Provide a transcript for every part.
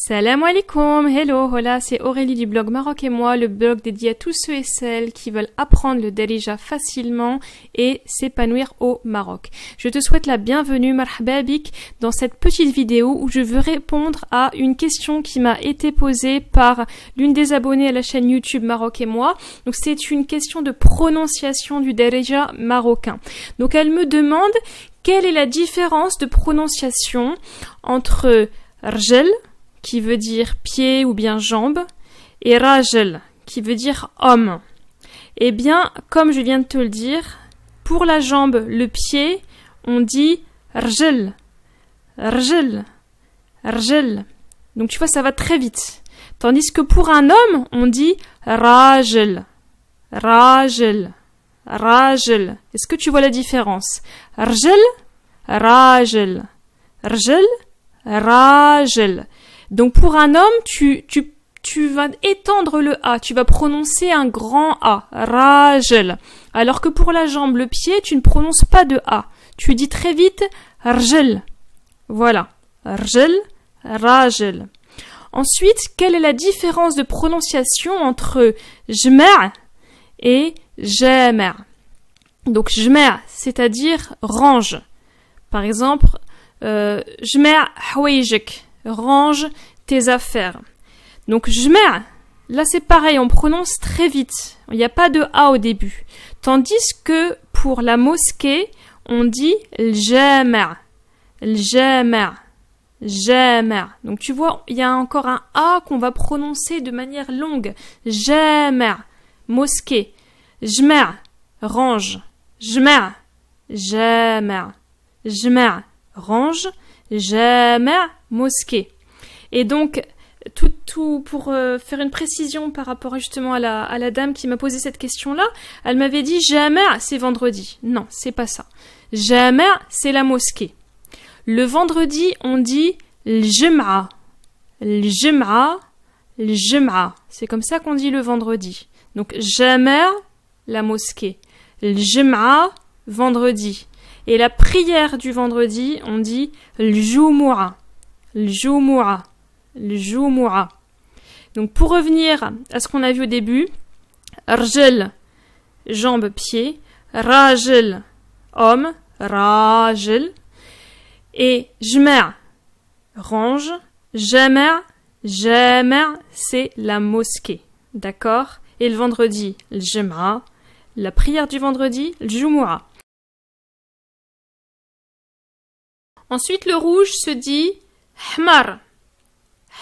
Salam alaikum, hello, hola, c'est Aurélie du blog Maroc et moi, le blog dédié à tous ceux et celles qui veulent apprendre le Darija facilement et s'épanouir au Maroc. Je te souhaite la bienvenue, marhababik, dans cette petite vidéo où je veux répondre à une question qui m'a été posée par l'une des abonnées à la chaîne YouTube Maroc et moi. Donc c'est une question de prononciation du Darija marocain. Donc elle me demande quelle est la différence de prononciation entre Rjel, qui veut dire pied ou bien jambe, et rajel, qui veut dire homme. Eh bien, comme je viens de te le dire, pour la jambe, le pied, on dit rjel, rjel, rjel. Donc tu vois, ça va très vite. Tandis que pour un homme, on dit rajel, rajel, rajel. Est-ce que tu vois la différence Rjel, rajel, rjel, rajel. Donc pour un homme, tu, vas étendre le A, tu vas prononcer un grand A, rajel. Alors que pour la jambe, le pied, tu ne prononces pas de A. Tu dis très vite rjel. Voilà. Rjel, rajel. Ensuite, quelle est la différence de prononciation entre jmer et jmer Donc jmer, c'est-à-dire range. Par exemple, euh, jmer range tes affaires. Donc jmer, là c'est pareil, on prononce très vite. Il n'y a pas de a au début. Tandis que pour la mosquée, on dit l'jmer. L'jmer. jmer. Donc tu vois, il y a encore un a qu'on va prononcer de manière longue. Jmer. Mosquée. Jmer. Range. Jmer. Jmer. Jmer. Range. Jmer mosquée. Et donc, tout, tout pour euh, faire une précision par rapport justement à la, dame qui m'a posé cette question-là, elle m'avait dit jamais ah, c'est vendredi. Non, c'est pas ça. Jamais c'est la mosquée. Le vendredi, on dit l'jem'a. L'jem'a, l'jem'a. C'est comme ça qu'on dit le vendredi. Donc jamais la mosquée. L'jem'a, vendredi. Et la prière du vendredi, on dit l'jumu'a l'joumoura, l'joumoura. Donc pour revenir à ce qu'on a vu au début, rjel, jambe, pied, rajel, homme, rajel, et Jmer, range, Jmer, Jmer, c'est la mosquée, d'accord Et le vendredi, Jmera, la prière du vendredi, l'joumoura. Ensuite, le rouge se dit Hmar.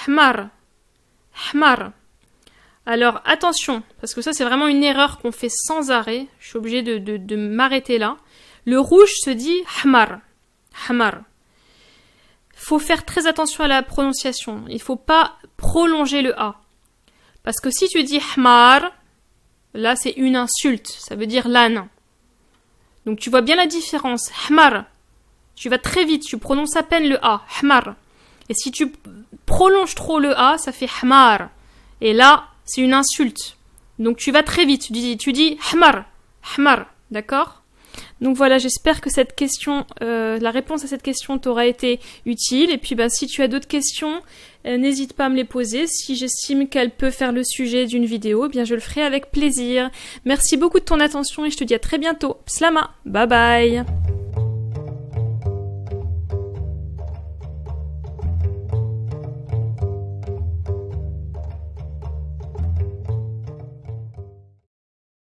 Hmar. Hmar. Alors attention, parce que ça c'est vraiment une erreur qu'on fait sans arrêt. Je suis obligée de, m'arrêter là. Le rouge se dit Hmar. Hmar. Faut faire très attention à la prononciation. Il ne faut pas prolonger le A. Parce que si tu dis Hmar, là c'est une insulte. Ça veut dire l'âne. Donc tu vois bien la différence. Hmar. Tu vas très vite, tu prononces à peine le A. Hmar. Et si tu prolonges trop le A, ça fait Hamar. Et là, c'est une insulte. Donc tu vas très vite, tu dis, tu dis Hamar, Hamar, d'accord donc voilà, j'espère que cette question, euh, la réponse à cette question t'aura été utile. Et puis bah, si tu as d'autres questions, euh, n'hésite pas à me les poser. Si j'estime qu'elle peut faire le sujet d'une vidéo, eh bien je le ferai avec plaisir. Merci beaucoup de ton attention et je te dis à très bientôt. Slama, bye bye